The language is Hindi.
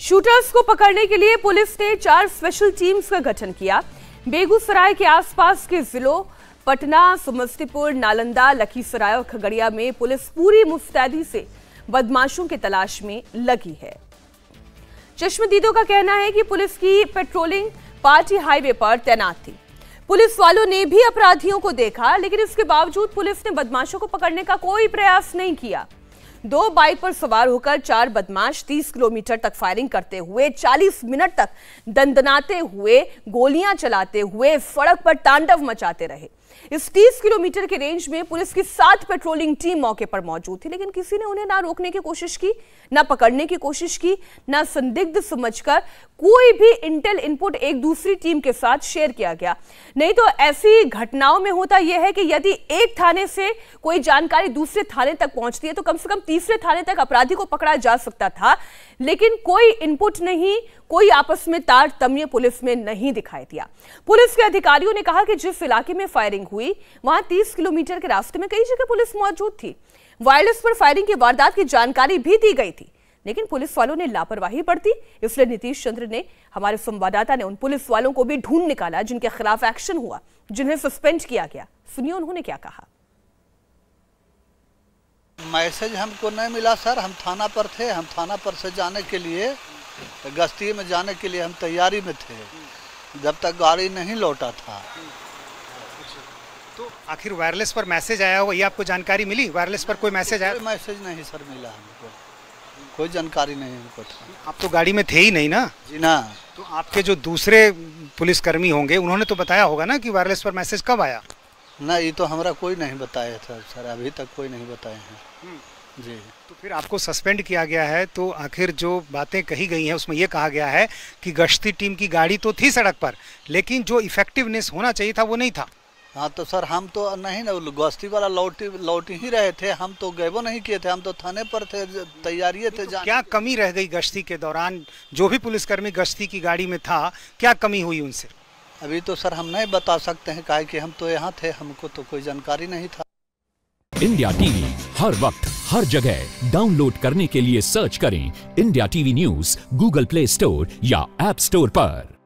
शूटर्स को पकड़ने के लिए पुलिस ने चार स्पेशल टीम्स का गठन किया बेगूसराय के आसपास के जिलों पटना समस्तीपुर नालंदा लखीसराय और खगड़िया में पुलिस पूरी मुस्तैदी से बदमाशों की तलाश में लगी है चश्मदीदों का कहना है कि पुलिस की पेट्रोलिंग पार्टी हाईवे पर तैनात थी पुलिस वालों ने भी अपराधियों को देखा लेकिन इसके बावजूद पुलिस ने बदमाशों को पकड़ने का कोई प्रयास नहीं किया दो बाइक पर सवार होकर चार बदमाश 30 किलोमीटर तक फायरिंग करते हुए 40 मिनट तक दंदनाते हुए गोलियां चलाते हुए सड़क पर तांडव मचाते रहे इस 30 किलोमीटर के रेंज में पुलिस की सात पेट्रोलिंग टीम मौके पर मौजूद थी लेकिन किसी ने उन्हें ना रोकने की कोशिश की ना पकड़ने की कोशिश की ना संदिग्ध समझकर कोई भी इंटेल इनपुट एक दूसरी टीम के साथ शेयर किया गया नहीं तो ऐसी घटनाओं में होता यह है कि यदि एक थाने से कोई जानकारी दूसरे थाने तक पहुंचती है तो कम से कम तीसरे थाने तक अपराधी को पकड़ा जा सकता था लेकिन कोई इनपुट नहीं कोई आपस में तारतम्य पुलिस में नहीं दिखाई दिया पुलिस के अधिकारियों ने कहा कि जिस इलाके में फायरिंग हुई वहां 30 किलोमीटर के रास्ते में कई जगह पुलिस मौजूद थी वायरलेस पर फायरिंग की वारदात की जानकारी भी दी गई थी लेकिन पुलिस वालों ने लापरवाही बरती इसलिए नीतीश चंद्र ने हमारे संवाददाता ने उन पुलिस वालों को भी ढूंढ निकाला जिनके खिलाफ एक्शन हुआ जिन्हें सस्पेंड किया गया सुनिए उन्होंने क्या कहा मैसेज हमको नहीं मिला सर हम थाना पर थे हम थाना पर से जाने के लिए गश्ती में जाने के लिए हम तैयारी में थे जब तक गाड़ी नहीं लौटा था तो आखिर वायरलेस पर मैसेज आया हुआ ये आपको जानकारी मिली वायरलेस पर कोई मैसेज आया मैसेज नहीं सर मिला हमको कोई जानकारी नहीं हमको था आप तो गाड़ी में थे ही नहीं ना जी ना तो आपके जो दूसरे पुलिसकर्मी होंगे उन्होंने तो बताया होगा ना कि वायरलेस पर मैसेज कब आया ना ये तो हमारा कोई नहीं बताया था सर अभी तक कोई नहीं बताए हैं हम्म। जी तो फिर आपको सस्पेंड किया गया है तो आखिर जो बातें कही गई हैं उसमें यह कहा गया है कि गश्ती टीम की गाड़ी तो थी सड़क पर लेकिन जो इफेक्टिवनेस होना चाहिए था वो नहीं था हाँ तो सर हम तो नहीं ना गश्ती वाला लौटी लौट ही रहे थे हम तो गैबो नहीं किए थे हम तो थाने पर थे तैयारी थे तो क्या कमी रह गई गश्ती के दौरान जो भी पुलिसकर्मी गश्ती की गाड़ी में था क्या कमी हुई उनसे अभी तो सर हम नहीं बता सकते हैं काहे कि हम तो यहाँ थे हमको तो कोई जानकारी नहीं था इंडिया टीवी हर वक्त हर जगह डाउनलोड करने के लिए सर्च करें India TV news Google play store या एप स्टोर पर